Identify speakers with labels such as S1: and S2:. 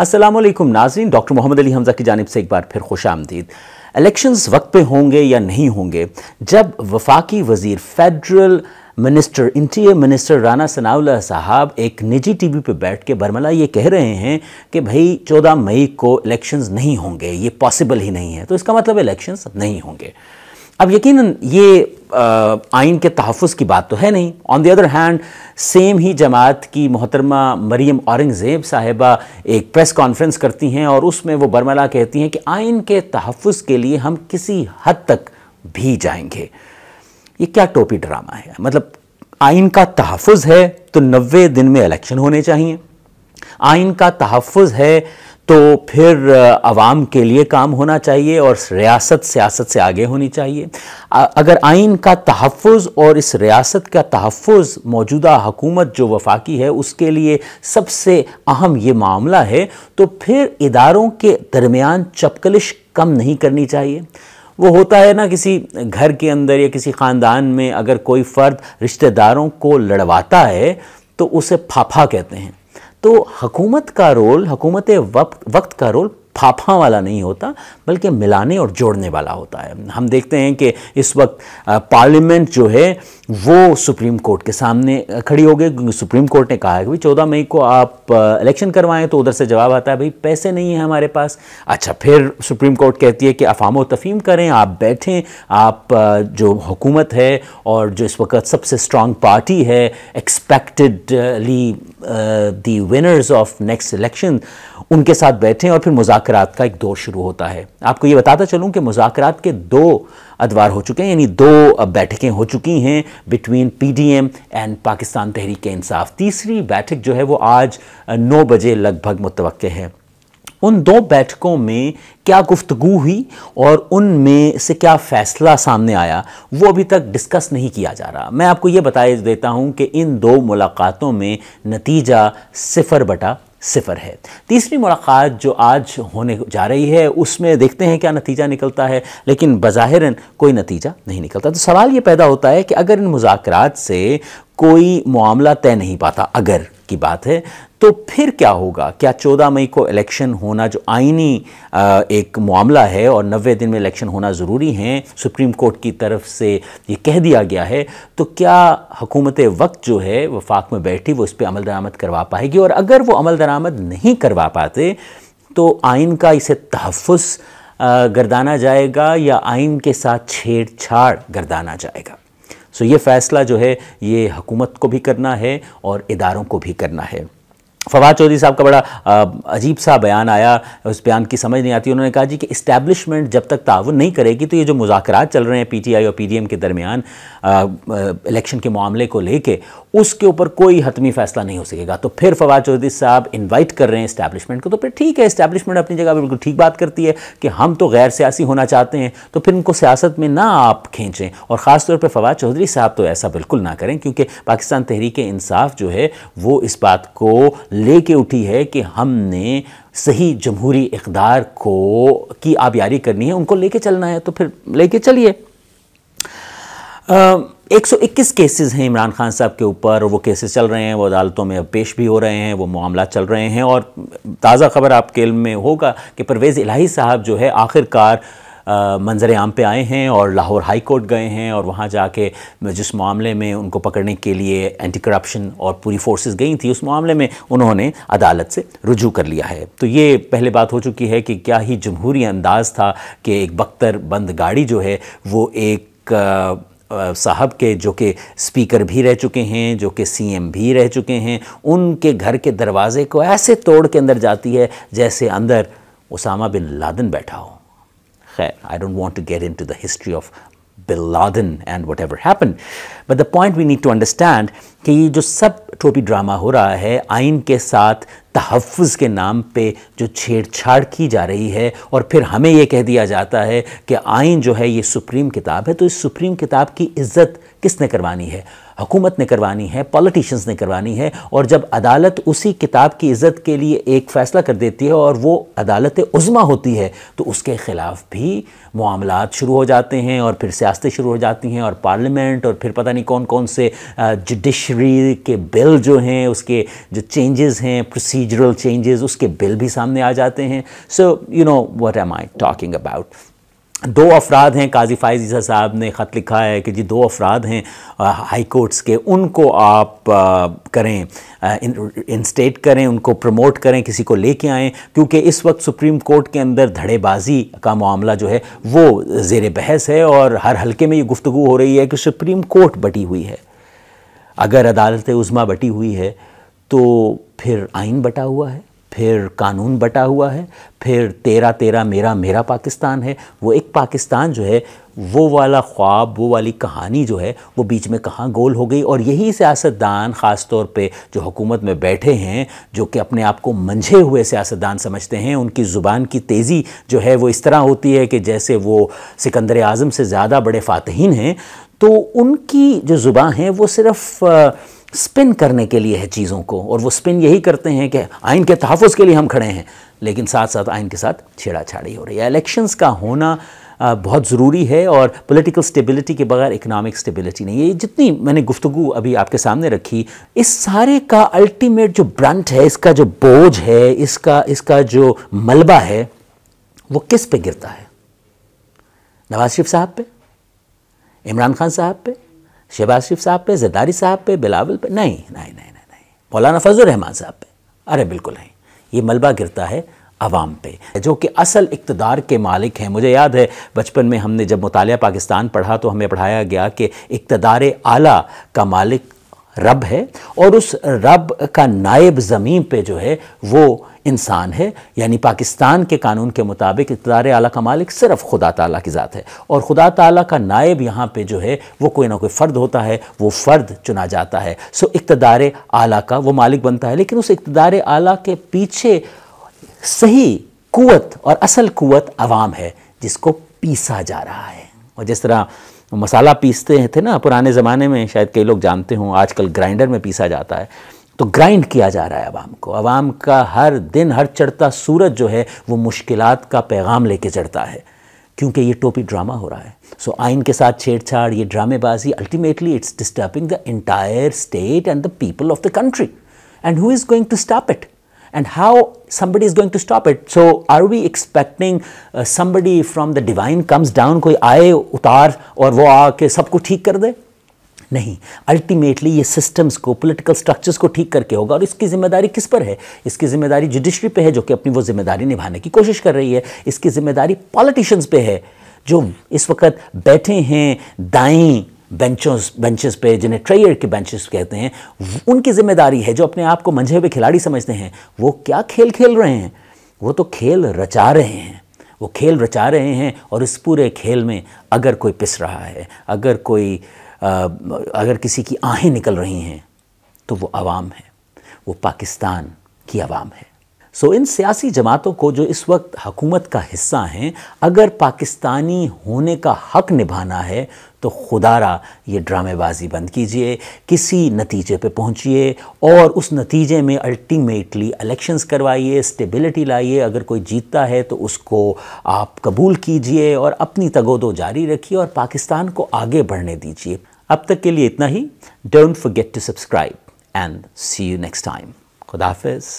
S1: असलम नाजरीन डॉक्टर मोहम्मद अली हमज़ा की जानब से एक बार फिर खुश आमदीद इलेक्शंस वक्त पे होंगे या नहीं होंगे जब वफाकी वजीर federal minister interior minister Rana Sanaullah साहब एक निजी टीवी पे बैठ के बरमला ये कह रहे हैं कि भाई 14 मई को इलेक्शंस नहीं होंगे ये पॉसिबल ही नहीं है तो इसका मतलब इलेक्शंस नहीं होंगे अब यकीन ये आइन के तहफ़ की बात तो है नहीं on the other hand same ही जमात की मोहतरमा मरीम औरंगज़ेब साहिबा एक प्रेस कॉन्फ्रेंस करती हैं और उसमें वो बरमला कहती हैं कि आइन के तहफ़ के लिए हम किसी हद तक भी जाएंगे ये क्या टोपी ड्रामा है मतलब आइन का तहफ़ है तो नबे दिन में इलेक्शन होने चाहिए आइन का तहफ़ है तो फिर आवाम के लिए काम होना चाहिए और रियासत सियासत से आगे होनी चाहिए अगर आइन का तहफ़ और इस रियासत का तहफ़ मौजूदा हकूमत जो वफाकी है उसके लिए सबसे अहम ये मामला है तो फिर इदारों के दरमियान चपकलिश कम नहीं करनी चाहिए वो होता है ना किसी घर के अंदर या किसी ख़ानदान में अगर कोई फ़र्द रिश्तेदारों को लड़वाता है तो उसे फाफा कहते हैं तो हकूमत का रोल हकूमत वक्त वक्त का रोल फाफा वाला नहीं होता बल्कि मिलाने और जोड़ने वाला होता है हम देखते हैं कि इस वक्त पार्लियामेंट जो है वो सुप्रीम कोर्ट के सामने खड़ी हो गई क्योंकि सुप्रीम कोर्ट ने कहा है कि भाई चौदह मई को आप इलेक्शन करवाएं तो उधर से जवाब आता है भाई पैसे नहीं है हमारे पास अच्छा फिर सुप्रीम कोर्ट कहती है कि अफाम तफीम करें आप बैठें आप जो हुकूमत है और जो इस वक्त सबसे स्ट्रांग पार्टी है expectedly the winners of next election उनके साथ बैठें और फिर मुजाकरात का एक दौर शुरू होता है आपको ये बताता चलूँ कि मुजाकर के दो अदवार हो चुके हैं यानी दो बैठकें हो चुकी हैं between PDM and Pakistan Tehreek Insaf तीसरी बैठक जो है वो आज नौ बजे लगभग मुतव है उन दो बैठकों में क्या गुफ्तगु हुई और उनमें से क्या फ़ैसला सामने आया वो अभी तक डिस्कस नहीं किया जा रहा मैं आपको ये बता देता हूँ कि इन दो मुलाकातों में नतीजा सिफर बटा सिफर है तीसरी मुलाकात जो आज होने जा रही है उसमें देखते हैं क्या नतीजा निकलता है लेकिन बज़ाहिरन कोई नतीजा नहीं निकलता तो सवाल ये पैदा होता है कि अगर इन मुजात से कोई मामला तय नहीं पाता अगर की बात है तो फिर क्या होगा क्या 14 मई को इलेक्शन होना जो आइनी एक मामला है और 90 दिन में इलेक्शन होना ज़रूरी है सुप्रीम कोर्ट की तरफ से ये कह दिया गया है तो क्या हुकूमत वक्त जो है वफाक में बैठी वो इस पर अमल दरामद करवा पाएगी और अगर वो अमल दरामद नहीं करवा पाते तो आइन का इसे तहफ़ गर्दाना जाएगा या आइन के साथ छेड़छाड़ गर्दाना जाएगा सो ये फ़ैसला जो है ये हुकूमत को भी करना है और इदारों को भी करना है फवाद चौधरी साहब का बड़ा अजीब सा बयान आया उस बयान की समझ नहीं आती उन्होंने कहा जी कि इस्टेब्लिशमेंट जब तक ताउन नहीं करेगी तो ये जो मुजाकरात चल रहे हैं पीटीआई और पीडीएम के दरमियान इलेक्शन के मामले को लेके उसके ऊपर कोई हतमी फैसला नहीं हो सकेगा तो फिर फवाद चौधरी साहब इन्वाइट कर रहे हैं इस्टेब्लिशमेंट को तो फिर ठीक है इस्टेब्लिशमेंट अपनी जगह बिल्कुल ठीक बात करती है कि हम तो गैर सियासी होना चाहते हैं तो फिर उनको सियासत में ना आप खींचें और ख़ासतौर पर फवाद चौधरी साहब तो ऐसा बिल्कुल ना करें क्योंकि पाकिस्तान तहरीक इंसाफ जो है वो इस बात को लेके उठी है कि हमने सही जमहूरी इकदार को की आबियारी करनी है उनको लेके चलना है तो फिर लेके चलिए 121 केसेस हैं इमरान खान साहब के ऊपर वो केसेस चल रहे हैं वो अदालतों में अब पेश भी हो रहे हैं वो मामला चल रहे हैं और ताज़ा खबर आपके इल्म में होगा कि परवेज़ इलाही साहब जो है आखिरकार मंजर आम पे आए हैं और लाहौर हाई कोर्ट गए हैं और वहाँ जाके जिस मामले में उनको पकड़ने के लिए एंटी करप्शन और पूरी फोर्सेस गई थी उस मामले में उन्होंने अदालत से रुजू कर लिया है तो ये पहले बात हो चुकी है कि क्या ही जमहूरी अंदाज़ था कि एक बख्तर बंद गाड़ी जो है वो एक साहब के जो कि स्पीकर भी रह चुके हैं जो कि सीएम भी रह चुके हैं उनके घर के दरवाजे को ऐसे तोड़ के अंदर जाती है जैसे अंदर उसामा बिन लादन बैठा हो खैर I don't want to get into the history of bin Laden and whatever happen but the point we need to understand कि ये जो सब टोपी ड्रामा हो रहा है आइन के साथ तहफ़ के नाम पे जो छेड़छाड़ की जा रही है और फिर हमें ये कह दिया जाता है कि आइन जो है ये सुप्रीम किताब है तो इस सुप्रीम किताब की इज़्ज़त किसने करवानी है हुकूमत ने करवानी है पॉलिटिशियंस ने करवानी है और जब अदालत उसी किताब की इज़्ज़त के लिए एक फ़ैसला कर देती है और वो अदालत उज़मा होती है तो उसके ख़िलाफ़ भी मामला शुरू हो जाते हैं और फिर सियासतें शुरू हो जाती हैं और पार्लियामेंट और फिर पता नहीं कौन कौन से जुडिशरी के बिल जो हैं उसके जो चेंजेस हैं प्रोसीज प्रोसीजरल चेंजेस उसके बिल भी सामने आ जाते हैं so you know what am I talking about दो अफराद हैं काजी फायजीसा साहब ने ख़त लिखा है कि जी दो अफराद हैं हाई कोर्ट्स के उनको आप आ, करें इंस्टेट इन, करें उनको प्रमोट करें किसी को लेके आएँ क्योंकि इस वक्त सुप्रीम कोर्ट के अंदर धड़ेबाजी का मामला जो है वो ज़ेर बहस है और हर हल्के में ये गुफ्तु हो रही है कि सुप्रीम कोर्ट बटी हुई है अगर अदालत उज़मा बटी हुई है तो फिर आइन बटा हुआ है फिर कानून बटा हुआ है फिर तेरा तेरा मेरा मेरा पाकिस्तान है वो एक पाकिस्तान जो है वो वाला ख्वाब वो वाली कहानी जो है वो बीच में कहाँ गोल हो गई और यही सियासतदान ख़ास तौर पे जो हुकूमत में बैठे हैं जो कि अपने आप को मंझे हुए सियासतदान समझते हैं उनकी ज़ुबान की तेज़ी जो है वो इस तरह होती है कि जैसे वो सिकंदर आज़म से ज़्यादा बड़े फ़ातहीन हैं तो उनकी जो ज़ुबान है वो सिर्फ़ स्पिन करने के लिए है चीज़ों को और वो स्पिन यही करते हैं कि आइन के तहफ़ के लिए हम खड़े हैं लेकिन साथ साथ आइन के साथ छेड़ाछाड़ी हो रही है इलेक्शंस का होना बहुत ज़रूरी है और पॉलिटिकल स्टेबिलिटी के बगैर इकोनॉमिक स्टेबिलिटी नहीं है जितनी मैंने गुफ्तु अभी आपके सामने रखी इस सारे का अल्टीमेट जो ब्रंट है इसका जो बोझ है इसका इसका जो मलबा है वो किस पे गिरता है नवाज शरीफ साहब पे इमरान खान साहब पे शहबाज शरीफ साहब पे जरदारी साहब पे बिलावल पे नहीं नहीं नहीं नहीं नहीं मौलाना फजल रहमान साहब पे अरे बिल्कुल नहीं ये मलबा गिरता है आवाम पे जो कि असल इकतदार के मालिक हैं मुझे याद है बचपन में हमने जब मुताल पाकिस्तान पढ़ा तो हमें पढ़ाया गया कि इकतदार आला का मालिक रब है और उस रब का नायब ज़मीन पे जो है वो इंसान है यानी पाकिस्तान के कानून के मुताबिक इकतदार आला का मालिक सिर्फ खुदा ताला की ज़ात है और खुदा ताला का नायब यहाँ पे जो है वो कोई ना कोई फ़र्द होता है वो फ़र्द चुना जाता है सो इकतदार आला का वो मालिक बनता है लेकिन उस इकतदार आला के पीछे सही कुत और असल कुत आवाम है जिसको पीसा जा रहा है और जिस तरह मसाला पीसते थे ना पुराने ज़माने में शायद कई लोग जानते हों आजकल ग्राइंडर में पीसा जाता है तो ग्राइंड किया जा रहा है आवाम को आवाम का हर दिन हर चढ़ता सूरज जो है वो मुश्किल का पैगाम लेके चढ़ता है क्योंकि ये टोपी ड्रामा हो रहा है सो so, आइन के साथ छेड़छाड़ ये ड्रामेबाजी ultimately it's disturbing the entire state and the people of the country and who is going to stop it and how somebody is going to stop it so are we expecting uh, somebody from the divine comes down koi aaye utar aur wo aake sabko theek kar de नहीं ultimately ये systems को political structures को ठीक करके होगा और इसकी जिम्मेदारी किस पर है इसकी जिम्मेदारी जुडिशरी पे है जो कि अपनी वो जिम्मेदारी निभाने की कोशिश कर रही है इसकी जिम्मेदारी पॉलिटिशियंस पे है जो इस वक्त बैठे हैं दाएं बेंचों बेंचेस पे जिन्हें ट्रेयर के बेंचेस कहते हैं उनकी जिम्मेदारी है जो अपने आप को मंझे हुए खिलाड़ी समझते हैं वो क्या खेल खेल रहे हैं वो तो खेल रचा रहे हैं वो खेल रचा रहे हैं और इस पूरे खेल में अगर कोई पिस रहा है अगर कोई आ, अगर किसी की आहें निकल रही हैं तो वो आवाम है वो पाकिस्तान की आवाम है सो इन सियासी जमातों को जो इस वक्त हकूमत का हिस्सा हैं अगर पाकिस्तानी होने का हक निभाना है तो खुदारा ये ड्रामेबाजी बंद कीजिए किसी नतीजे पे पहुंचिए और उस नतीजे में अल्टीमेटली इलेक्शंस करवाइए स्टेबिलिटी लाइए अगर कोई जीतता है तो उसको आप कबूल कीजिए और अपनी तगोदो जारी रखिए और पाकिस्तान को आगे बढ़ने दीजिए अब तक के लिए इतना ही don't forget to subscribe and see you next time खुदाफिज़